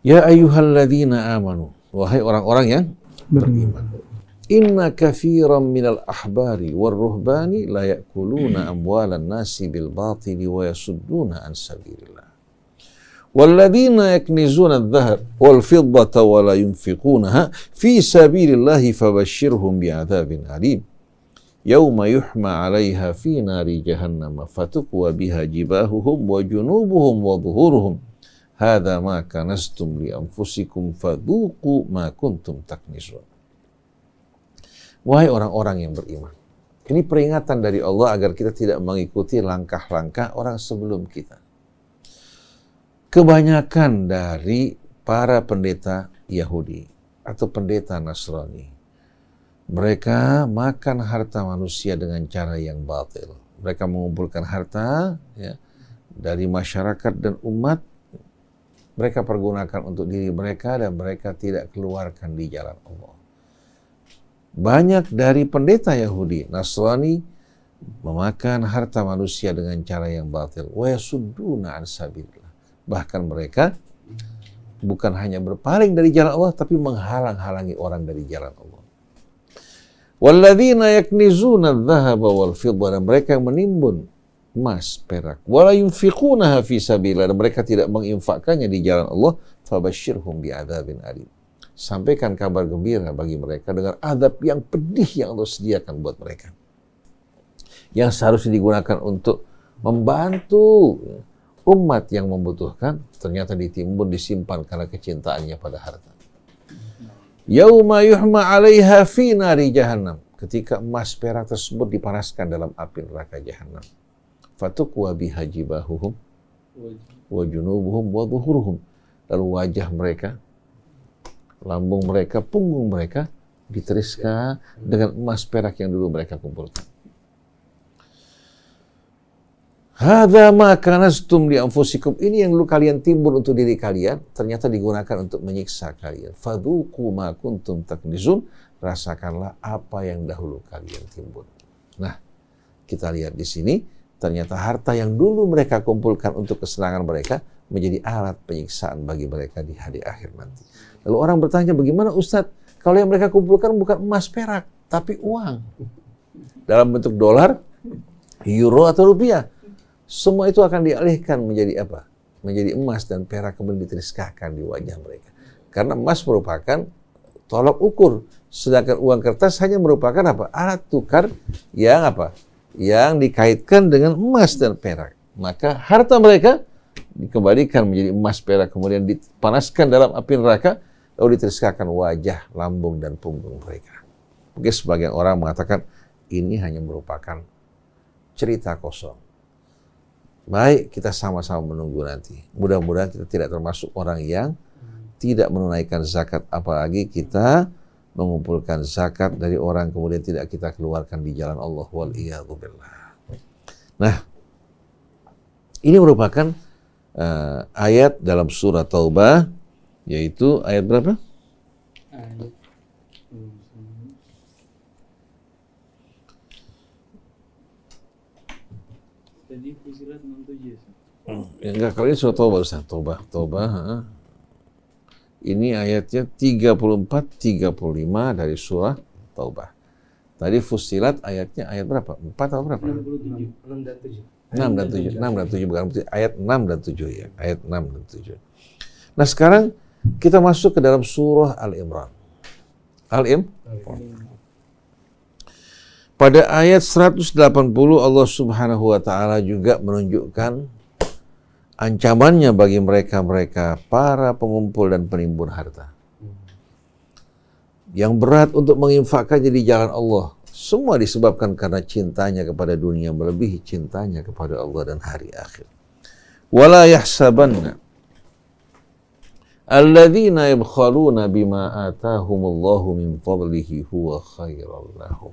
Ya ayuhalladzina amanu. Wahai orang-orang yang beriman. إن كثيرا من الأحبار والرهبان لا يأكلون أموال الناس بالباطل ويصدون عن سبيل الله والذين يكنزون الذهب والفضة ولا ينفقونها في سبيل الله فبشرهم بعذاب أليم يوم يحمى عليها في نار جهنم فتقوى بها جباههم وجنوبهم وظهورهم هذا ما كنستم لأنفسكم فذوقوا ما كنتم تكنزون Wahai orang-orang yang beriman. Ini peringatan dari Allah agar kita tidak mengikuti langkah-langkah orang sebelum kita. Kebanyakan dari para pendeta Yahudi atau pendeta Nasrani, mereka makan harta manusia dengan cara yang batil. Mereka mengumpulkan harta ya, dari masyarakat dan umat, mereka pergunakan untuk diri mereka dan mereka tidak keluarkan di jalan Allah. Banyak dari pendeta Yahudi, Nasrani, memakan harta manusia dengan cara yang batil. Bahkan mereka bukan hanya berpaling dari jalan Allah, tapi menghalang-halangi orang dari jalan Allah. dan mereka yang menimbun emas, perak. dan mereka tidak menginfakkannya di jalan Allah, alim. Sampaikan kabar gembira bagi mereka dengan adab yang pedih yang Allah sediakan buat mereka. Yang seharusnya digunakan untuk membantu umat yang membutuhkan ternyata ditimbun disimpan karena kecintaannya pada harta. Yauma yuhma 'alaiha fi nari jahannam. Ketika emas perak tersebut dipanaskan dalam api neraka jahanam. Fatuqwa bihajibahuhum wa junubuhum wa Lalu wajah mereka lambung mereka, punggung mereka diteriska dengan emas perak yang dulu mereka kumpulkan. Hada makanastum di anfusikum. Ini yang lu kalian timbul untuk diri kalian, ternyata digunakan untuk menyiksa kalian. Fadhuku tum kuntum taknizun. Rasakanlah apa yang dahulu kalian timbul. Nah, kita lihat di sini, ternyata harta yang dulu mereka kumpulkan untuk kesenangan mereka menjadi alat penyiksaan bagi mereka di hari akhir nanti. Lalu orang bertanya, bagaimana Ustadz kalau yang mereka kumpulkan bukan emas perak, tapi uang. Dalam bentuk dolar, euro atau rupiah. Semua itu akan dialihkan menjadi apa? Menjadi emas dan perak kemudian diteriskakan di wajah mereka. Karena emas merupakan tolok ukur. Sedangkan uang kertas hanya merupakan apa? Alat tukar yang apa? Yang dikaitkan dengan emas dan perak. Maka harta mereka dikembalikan menjadi emas perak kemudian dipanaskan dalam api neraka lalu diteriskakan wajah, lambung, dan punggung mereka. Mungkin sebagian orang mengatakan ini hanya merupakan cerita kosong. Baik, kita sama-sama menunggu nanti. Mudah-mudahan kita tidak termasuk orang yang tidak menunaikan zakat, apalagi kita mengumpulkan zakat dari orang kemudian tidak kita keluarkan di jalan Allah wal Nah, ini merupakan uh, ayat dalam surah Taubah yaitu ayat berapa? Ayat. Tadi fusilat 67. Ya enggak, kalau ini surat Taubah Ustaz. Taubah, Taubah. Ha? Ini ayatnya 34 35 dari surah Taubah. Tadi fusilat ayatnya ayat berapa? 4 atau berapa? 67. 6 dan 7. 6 dan 7, 6 dan 7 bukan ayat 6 dan 7 ya, ayat 6 dan 7. Nah, sekarang kita masuk ke dalam surah Al-Imran. Al-Imran. Pada ayat 180 Allah Subhanahu wa taala juga menunjukkan ancamannya bagi mereka-mereka para pengumpul dan penimbun harta. Yang berat untuk menginfakkan jadi jalan Allah. Semua disebabkan karena cintanya kepada dunia melebihi cintanya kepada Allah dan hari akhir. Wala yahsabanna Alladzina yabkhaluna bima atahumullahu min fadlihi huwa هو lahum.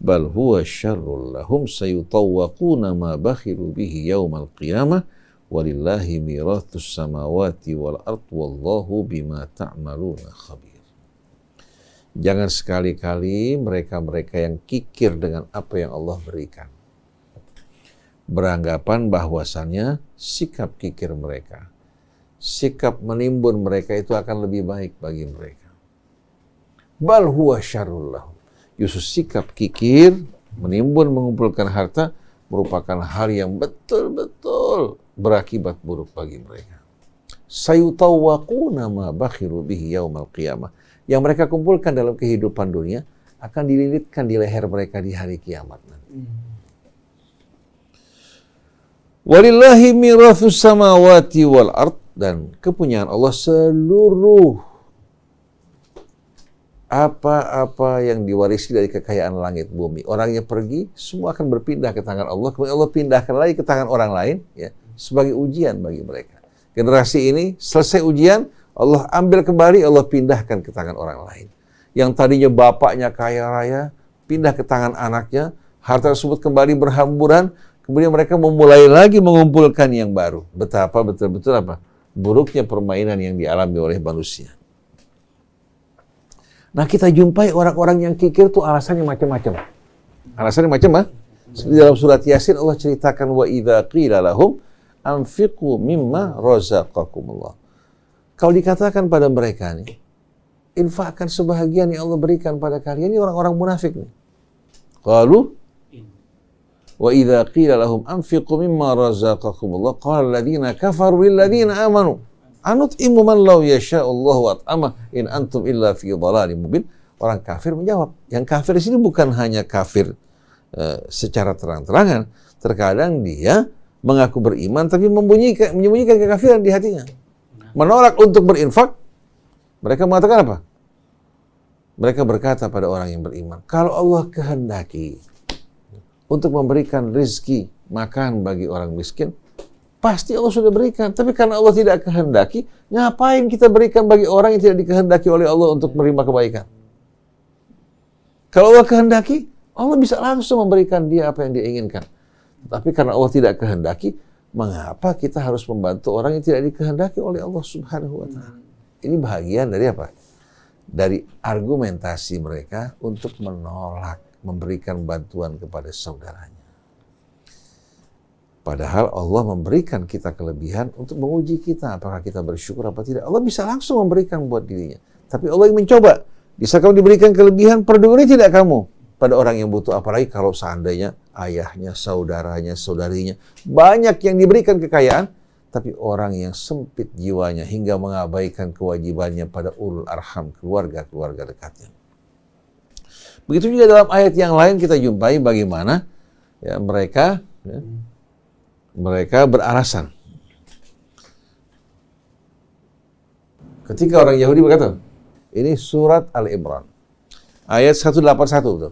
Bal huwa هو lahum لهم ma bakhilu bihi به qiyamah walillahi mirathus samawati wal ard wallahu bima ta'maluna khabir. Jangan sekali-kali mereka-mereka yang kikir dengan apa yang Allah berikan. Beranggapan bahwasannya sikap kikir mereka sikap menimbun mereka itu akan lebih baik bagi mereka. Bal huwa syarullah. Yusuf sikap kikir, menimbun mengumpulkan harta merupakan hal yang betul-betul berakibat buruk bagi mereka. Sayutawwaquna nama bakhiru bihi yaumal qiyamah. Yang mereka kumpulkan dalam kehidupan dunia akan dililitkan di leher mereka di hari kiamat nanti. Hmm. Walillahi mirathus samawati wal ard dan kepunyaan Allah seluruh apa-apa yang diwarisi dari kekayaan langit bumi. Orangnya pergi, semua akan berpindah ke tangan Allah. Kemudian Allah pindahkan lagi ke tangan orang lain ya sebagai ujian bagi mereka. Generasi ini selesai ujian, Allah ambil kembali, Allah pindahkan ke tangan orang lain. Yang tadinya bapaknya kaya raya, pindah ke tangan anaknya, harta tersebut kembali berhamburan, kemudian mereka memulai lagi mengumpulkan yang baru. Betapa betul-betul apa? buruknya permainan yang dialami oleh manusia. Nah kita jumpai orang-orang yang kikir tuh alasannya macam-macam. Alasannya macam apa? Seperti dalam surat Yasin Allah ceritakan wa idza qila lahum anfiqu mimma razaqakumullah. Kalau dikatakan pada mereka nih, infakkan sebahagian yang Allah berikan pada kalian ini orang-orang munafik nih. Kalau Wa idza qila lahum anfiqu mimma razaqakumullah qala alladziina kafaru lilladziina aamanu anut'imu من لو يشاء الله at'amah إن أنتم إلا في ضلال مبين Orang kafir menjawab. Yang kafir di sini bukan hanya kafir uh, secara terang-terangan, terkadang dia mengaku beriman tapi membunyikan menyembunyikan kekafiran di hatinya. Menolak untuk berinfak, mereka mengatakan apa? Mereka berkata pada orang yang beriman, kalau Allah kehendaki, untuk memberikan rizki makan bagi orang miskin, pasti Allah sudah berikan. Tapi karena Allah tidak kehendaki, ngapain kita berikan bagi orang yang tidak dikehendaki oleh Allah untuk menerima kebaikan? Kalau Allah kehendaki, Allah bisa langsung memberikan dia apa yang dia inginkan. Tapi karena Allah tidak kehendaki, mengapa kita harus membantu orang yang tidak dikehendaki oleh Allah Subhanahu wa taala? Ini bahagian dari apa? Dari argumentasi mereka untuk menolak memberikan bantuan kepada saudaranya. Padahal Allah memberikan kita kelebihan untuk menguji kita. Apakah kita bersyukur apa tidak. Allah bisa langsung memberikan buat dirinya. Tapi Allah yang mencoba. Bisa kamu diberikan kelebihan, peduli tidak kamu pada orang yang butuh. Apalagi kalau seandainya ayahnya, saudaranya, saudarinya. Banyak yang diberikan kekayaan. Tapi orang yang sempit jiwanya hingga mengabaikan kewajibannya pada ulul arham keluarga-keluarga dekatnya. Begitu juga dalam ayat yang lain kita jumpai bagaimana ya, mereka ya, mereka beralasan. Ketika orang Yahudi berkata, ini surat Al-Imran. Ayat 181 itu.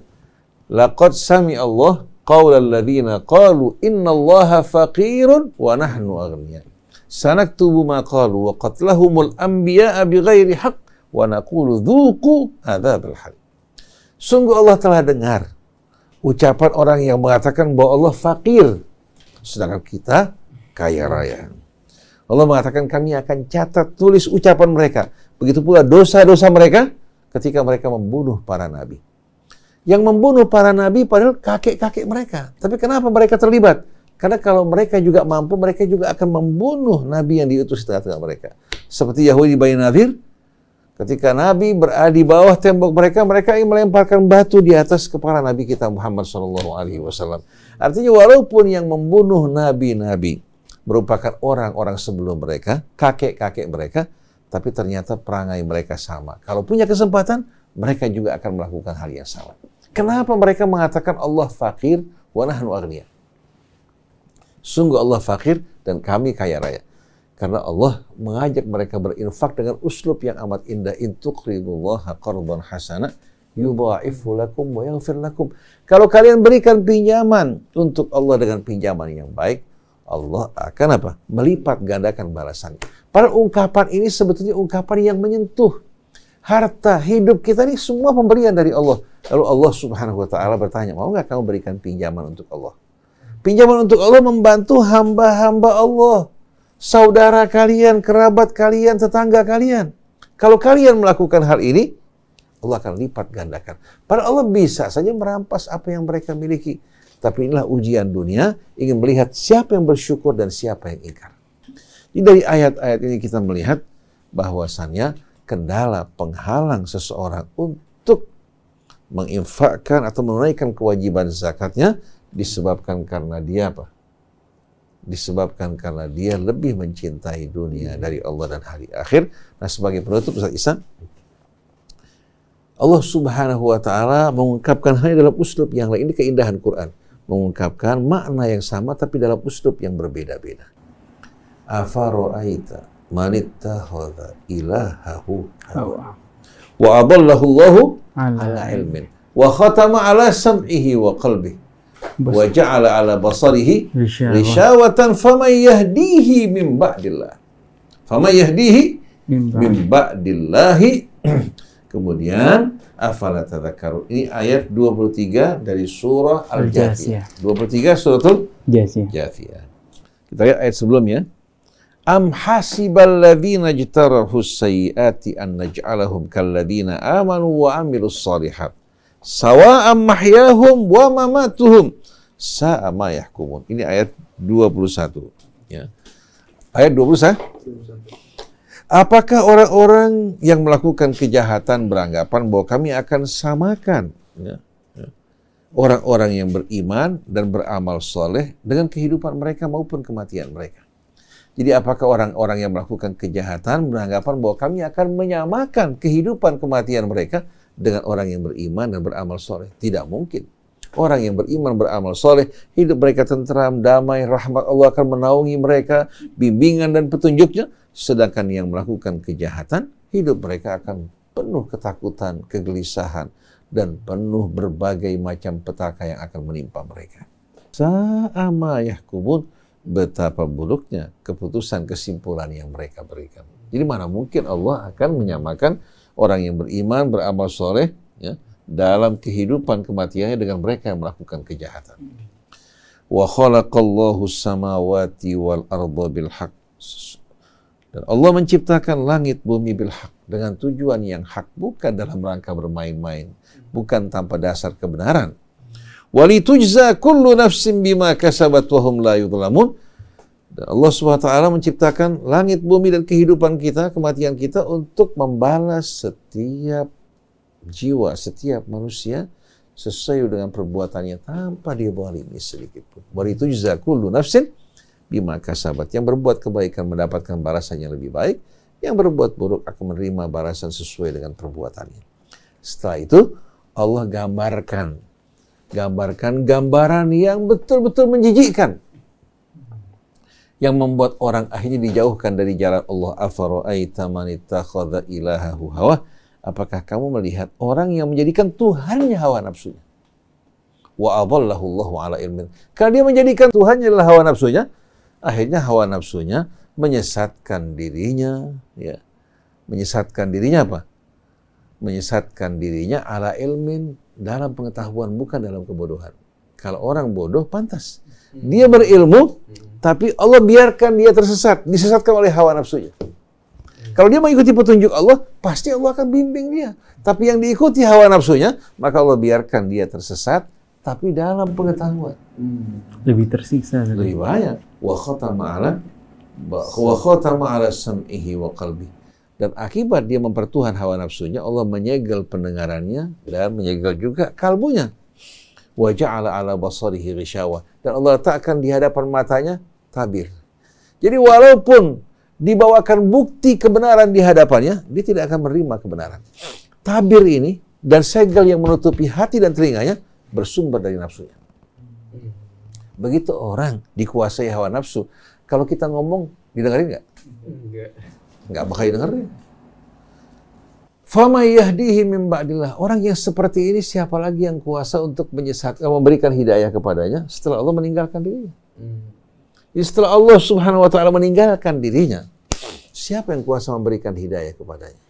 Laqad sami Allah qawla alladhina qalu inna allaha faqirun wa nahnu aghniya. Sanaktubu ma qalu wa qatlahumul anbiya'a bighairi hak wa naqulu dhuqu al hariq. Sungguh Allah telah dengar ucapan orang yang mengatakan bahwa Allah fakir, sedangkan kita kaya raya. Allah mengatakan kami akan catat tulis ucapan mereka. Begitu pula dosa-dosa mereka ketika mereka membunuh para nabi. Yang membunuh para nabi padahal kakek-kakek mereka. Tapi kenapa mereka terlibat? Karena kalau mereka juga mampu, mereka juga akan membunuh nabi yang diutus di tengah-tengah mereka. Seperti Yahudi bayi Nadir, Ketika Nabi berada di bawah tembok mereka, mereka ingin melemparkan batu di atas kepala Nabi kita Muhammad Shallallahu Alaihi Wasallam. Artinya walaupun yang membunuh Nabi-Nabi merupakan orang-orang sebelum mereka, kakek-kakek mereka, tapi ternyata perangai mereka sama. Kalau punya kesempatan, mereka juga akan melakukan hal yang sama. Kenapa mereka mengatakan Allah fakir wa nahnu Sungguh Allah fakir dan kami kaya raya. Karena Allah mengajak mereka berinfak dengan uslub yang amat indah. Intuqridullaha qardan hasana yudha'ifu lakum wa yaghfir lakum. Kalau kalian berikan pinjaman untuk Allah dengan pinjaman yang baik, Allah akan apa? Melipat gandakan balasannya. Para ungkapan ini sebetulnya ungkapan yang menyentuh. Harta, hidup kita ini semua pemberian dari Allah. Lalu Allah subhanahu wa ta'ala bertanya, mau nggak kamu berikan pinjaman untuk Allah? Pinjaman untuk Allah membantu hamba-hamba Allah saudara kalian, kerabat kalian, tetangga kalian. Kalau kalian melakukan hal ini, Allah akan lipat gandakan. Padahal Allah bisa saja merampas apa yang mereka miliki. Tapi inilah ujian dunia, ingin melihat siapa yang bersyukur dan siapa yang ingkar. Jadi dari ayat-ayat ini kita melihat bahwasannya kendala penghalang seseorang untuk menginfakkan atau menunaikan kewajiban zakatnya disebabkan karena dia apa? disebabkan karena dia lebih mencintai dunia iya. dari Allah dan hari akhir. Nah, sebagai penutup Ustaz Isan, Allah Subhanahu wa taala mengungkapkan hanya dalam uslub yang lain ini keindahan Quran, mengungkapkan makna yang sama tapi dalam uslub yang berbeda-beda. Afara'aita man ilahahu hawa wa adallahu Allahu ala ilmin wa khatama ala sam'ihi wa qalbihi wa ja'ala ala basarihi rishawatan faman yahdihi min ba'dillah faman yahdihi min ba'dillahi kemudian afala tadhakkarun ini ayat 23 dari surah al-jasiyah 23 suratul jasiyah kita lihat ayat sebelumnya Am hasibal ladzina jtarahu sayyiati an naj'alahum kal ladzina amanu wa amilus salihat sawa'am mahyahum wa mamatuhum sa'ama yahkumun. Ini ayat 21. Ya. Ayat 21. Apakah orang-orang yang melakukan kejahatan beranggapan bahwa kami akan samakan ya, ya. orang-orang yang beriman dan beramal soleh dengan kehidupan mereka maupun kematian mereka? Jadi apakah orang-orang yang melakukan kejahatan beranggapan bahwa kami akan menyamakan kehidupan kematian mereka dengan orang yang beriman dan beramal soleh? Tidak mungkin. Orang yang beriman beramal soleh, hidup mereka tentram, damai, rahmat Allah akan menaungi mereka, bimbingan dan petunjuknya. Sedangkan yang melakukan kejahatan, hidup mereka akan penuh ketakutan, kegelisahan, dan penuh berbagai macam petaka yang akan menimpa mereka. Sa'amayah kubun, betapa buruknya keputusan kesimpulan yang mereka berikan. Jadi mana mungkin Allah akan menyamakan orang yang beriman, beramal soleh, ya, dalam kehidupan kematiannya dengan mereka yang melakukan kejahatan. Wa khalaqallahu samawati wal arda bil haq. Dan Allah menciptakan langit bumi bil haq dengan tujuan yang hak, bukan dalam rangka bermain-main, bukan tanpa dasar kebenaran. Walitujza kullu nafsin bima kasabat wa hum la yudlamun Allah SWT menciptakan langit, bumi, dan kehidupan kita, kematian kita untuk membalas setiap jiwa, setiap manusia sesuai dengan perbuatannya tanpa dibalimi sedikit pun. itu jazakullu nafsin bimaka sahabat. Yang berbuat kebaikan mendapatkan balasan yang lebih baik, yang berbuat buruk akan menerima balasan sesuai dengan perbuatannya. Setelah itu Allah gambarkan gambarkan gambaran yang betul-betul menjijikkan yang membuat orang akhirnya dijauhkan dari jalan Allah. ilahahu hawa? Apakah kamu melihat orang yang menjadikan tuhannya hawa nafsunya? Wa adallahu ala ilmin. Karena dia menjadikan tuhannya adalah hawa nafsunya, akhirnya hawa nafsunya menyesatkan dirinya, ya. Menyesatkan dirinya apa? Menyesatkan dirinya ala ilmin dalam pengetahuan bukan dalam kebodohan. Kalau orang bodoh pantas dia berilmu, tapi Allah biarkan dia tersesat, disesatkan oleh hawa nafsunya. Kalau dia mengikuti petunjuk Allah, pasti Allah akan bimbing dia. Tapi yang diikuti hawa nafsunya, maka Allah biarkan dia tersesat, tapi dalam pengetahuan. Lebih tersiksa. Lebih banyak. Wa khatama ala wa khatama ala sam'ihi wa qalbi. Dan akibat dia mempertuhan hawa nafsunya, Allah menyegel pendengarannya dan menyegel juga kalbunya wa ja'ala ala basarihi ghishawa dan Allah letakkan di hadapan matanya tabir. Jadi walaupun dibawakan bukti kebenaran di hadapannya, dia tidak akan menerima kebenaran. Tabir ini dan segel yang menutupi hati dan telinganya bersumber dari nafsunya. Begitu orang dikuasai hawa nafsu, kalau kita ngomong didengarin nggak? Nggak bakal didengarin. Fama yahdihi min ba'dillah. Orang yang seperti ini siapa lagi yang kuasa untuk menyesatkan, memberikan hidayah kepadanya setelah Allah meninggalkan dirinya. Hmm. Jadi setelah Allah subhanahu wa ta'ala meninggalkan dirinya, siapa yang kuasa memberikan hidayah kepadanya?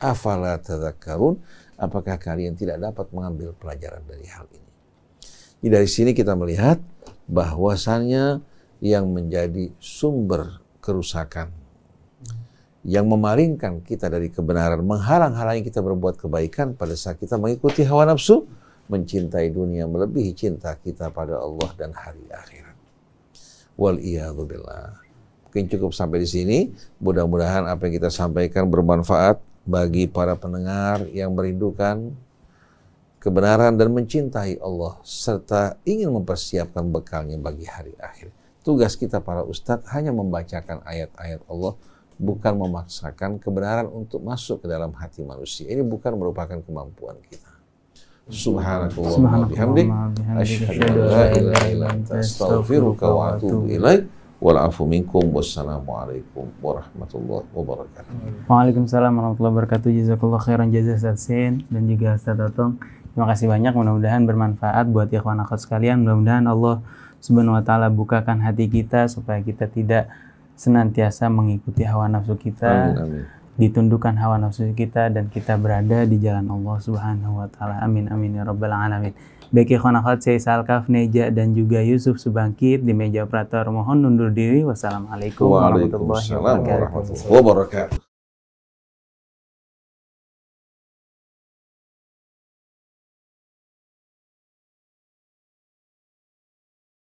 Afala tadakkarun, apakah kalian tidak dapat mengambil pelajaran dari hal ini? Jadi dari sini kita melihat bahwasannya yang menjadi sumber kerusakan yang memalingkan kita dari kebenaran, menghalang-halangi kita berbuat kebaikan pada saat kita mengikuti hawa nafsu, mencintai dunia melebihi cinta kita pada Allah dan hari akhirat. Wal billah. Mungkin cukup sampai di sini. Mudah-mudahan apa yang kita sampaikan bermanfaat bagi para pendengar yang merindukan kebenaran dan mencintai Allah serta ingin mempersiapkan bekalnya bagi hari akhir. Tugas kita para ustadz hanya membacakan ayat-ayat Allah bukan memaksakan kebenaran untuk masuk ke dalam hati manusia. Ini bukan merupakan kemampuan kita. Subhanakallah wa bihamdik asyhadu an la ilaha illa anta astaghfiruka wa atubu ilaik. Walafu wassalamualaikum warahmatullahi wabarakatuh. Waalaikumsalam warahmatullahi wabarakatuh. Jazakallah khairan jazah Ustaz Sin dan juga Ustaz Otong. Terima kasih banyak mudah-mudahan bermanfaat buat ikhwan akhwat sekalian. Mudah-mudahan Allah Subhanahu wa taala bukakan hati kita supaya kita tidak senantiasa mengikuti hawa nafsu kita, amin, ditundukkan hawa nafsu kita dan kita berada di jalan Allah Subhanahu wa taala. Amin amin ya rabbal alamin. Baik ikhwan akhwat saya Salkaf Neja dan juga Yusuf Subangkit di meja operator mohon undur diri. Wassalamualaikum warahmatullahi wabarakatuh.